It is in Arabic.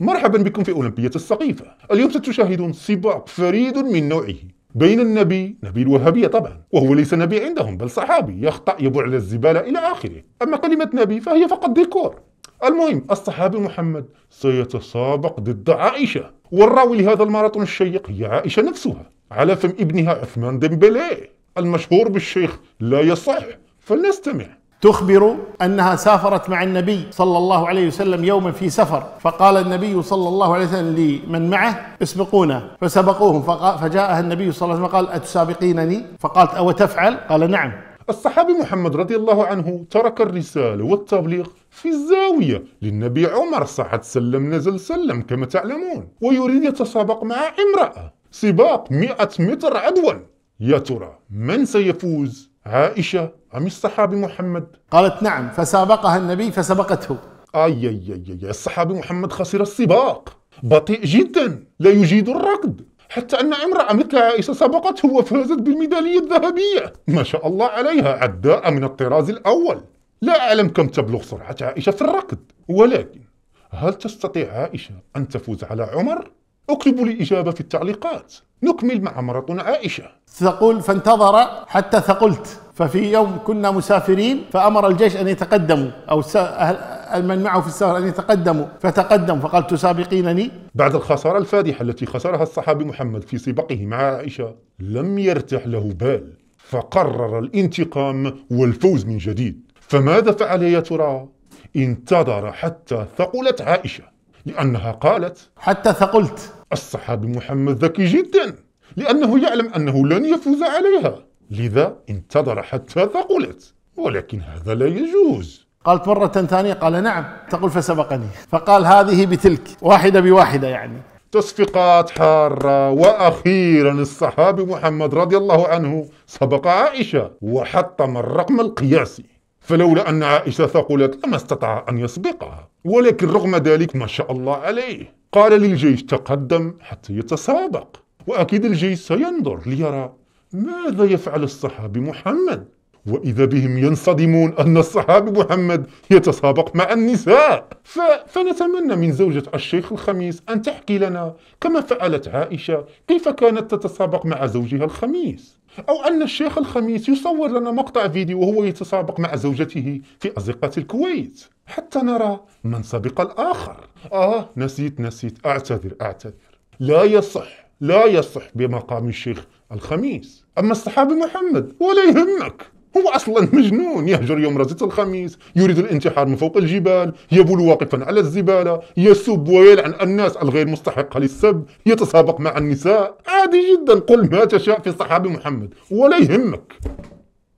مرحبا بكم في أولمبية السقيفة اليوم ستشاهدون سباق فريد من نوعه بين النبي نبي الوهابية طبعا وهو ليس نبي عندهم بل صحابي يخطأ يبوع على الزبالة إلى آخره أما كلمة نبي فهي فقط ديكور المهم الصحابي محمد سيتسابق ضد عائشة والراوي لهذا الماراثون الشيق هي عائشة نفسها على فم ابنها عثمان ديمبلي المشهور بالشيخ لا يصح فلنستمع تخبر انها سافرت مع النبي صلى الله عليه وسلم يوما في سفر فقال النبي صلى الله عليه وسلم لمن معه اسبقونا فسبقوهم فجاءها النبي صلى الله عليه وسلم قال اتسابقينني فقالت او تفعل قال نعم الصحابي محمد رضي الله عنه ترك الرسالة والتبليغ في الزاوية للنبي عمر صحة سلم نزل سلم كما تعلمون ويريد يتسابق مع امرأة سباق مئة متر عدوا يا ترى من سيفوز؟ عائشة أم الصحابي محمد قالت نعم فسابقها النبي فسبقته اي اي اي, أي. الصحابي محمد خسر السباق بطيء جدا لا يجيد الركض حتى أن امرأة مثل عائشة سبقته وفازت بالميدالية الذهبية ما شاء الله عليها عداء من الطراز الأول لا أعلم كم تبلغ سرعة عائشة في الركض ولكن هل تستطيع عائشة أن تفوز على عمر؟ اكتبوا لي إجابة في التعليقات نكمل مع امرأتنا عائشة تقول فانتظر حتى ثقلت ففي يوم كنا مسافرين فأمر الجيش أن يتقدموا أو أهل من معه في السفر أن يتقدموا فتقدم فقال تسابقينني بعد الخسارة الفادحة التي خسرها الصحابي محمد في سباقه مع عائشة لم يرتح له بال فقرر الانتقام والفوز من جديد فماذا فعل يا ترى؟ انتظر حتى ثقلت عائشة لأنها قالت حتى ثقلت الصحابي محمد ذكي جدا لأنه يعلم أنه لن يفوز عليها لذا انتظر حتى ثقلت ولكن هذا لا يجوز قالت مرة ثانية قال نعم تقول فسبقني فقال هذه بتلك واحدة بواحدة يعني تصفيقات حارة وأخيرا الصحابي محمد رضي الله عنه سبق عائشة وحطم الرقم القياسي فلولا أن عائشة ثقلت لما استطاع أن يسبقها ولكن رغم ذلك ما شاء الله عليه قال للجيش تقدم حتى يتسابق وأكيد الجيش سينظر ليرى ماذا يفعل الصحابي محمد وإذا بهم ينصدمون أن الصحابي محمد يتسابق مع النساء ف... فنتمنى من زوجة الشيخ الخميس أن تحكي لنا كما فعلت عائشة كيف كانت تتسابق مع زوجها الخميس أو أن الشيخ الخميس يصور لنا مقطع فيديو وهو يتسابق مع زوجته في أزقة الكويت حتى نرى من سبق الآخر آه نسيت نسيت أعتذر أعتذر لا يصح لا يصح بمقام الشيخ الخميس أما الصحابي محمد ولا يهمك هو أصلا مجنون يهجر يوم رزة الخميس يريد الانتحار من فوق الجبال يبول واقفا على الزبالة يسب ويلعن الناس الغير مستحقة للسب يتسابق مع النساء عادي جدا قل ما تشاء في صحابي محمد ولا يهمك